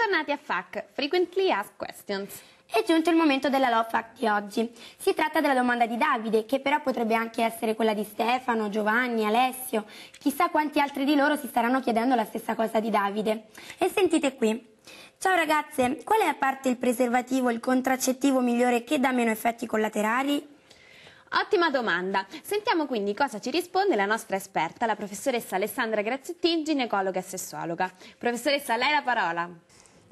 Bentornati a FAC, Frequently Asked Questions. È giunto il momento della Love Fact di oggi. Si tratta della domanda di Davide, che però potrebbe anche essere quella di Stefano, Giovanni, Alessio. Chissà quanti altri di loro si staranno chiedendo la stessa cosa di Davide. E sentite qui. Ciao ragazze, qual è a parte il preservativo il contraccettivo migliore che dà meno effetti collaterali? Ottima domanda. Sentiamo quindi cosa ci risponde la nostra esperta, la professoressa Alessandra Grazzetti, ginecologa e sessuologa. Professoressa, a lei la parola.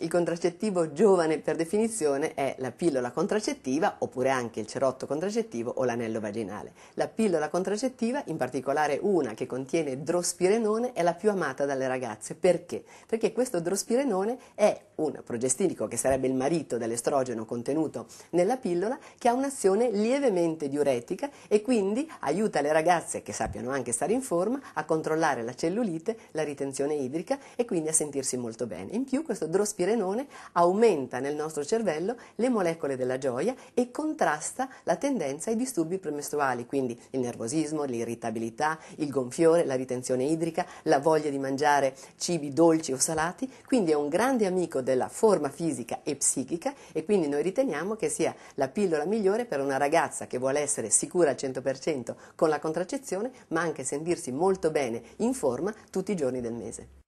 Il contraccettivo giovane per definizione è la pillola contraccettiva oppure anche il cerotto contraccettivo o l'anello vaginale. La pillola contraccettiva, in particolare una che contiene drospirenone, è la più amata dalle ragazze. Perché? Perché questo drospirenone è un progestinico che sarebbe il marito dell'estrogeno contenuto nella pillola che ha un'azione lievemente diuretica e quindi aiuta le ragazze che sappiano anche stare in forma a controllare la cellulite, la ritenzione idrica e quindi a sentirsi molto bene. In più questo drospirenone Renone aumenta nel nostro cervello le molecole della gioia e contrasta la tendenza ai disturbi premestruali, quindi il nervosismo, l'irritabilità, il gonfiore, la ritenzione idrica, la voglia di mangiare cibi dolci o salati, quindi è un grande amico della forma fisica e psichica e quindi noi riteniamo che sia la pillola migliore per una ragazza che vuole essere sicura al 100% con la contraccezione, ma anche sentirsi molto bene in forma tutti i giorni del mese.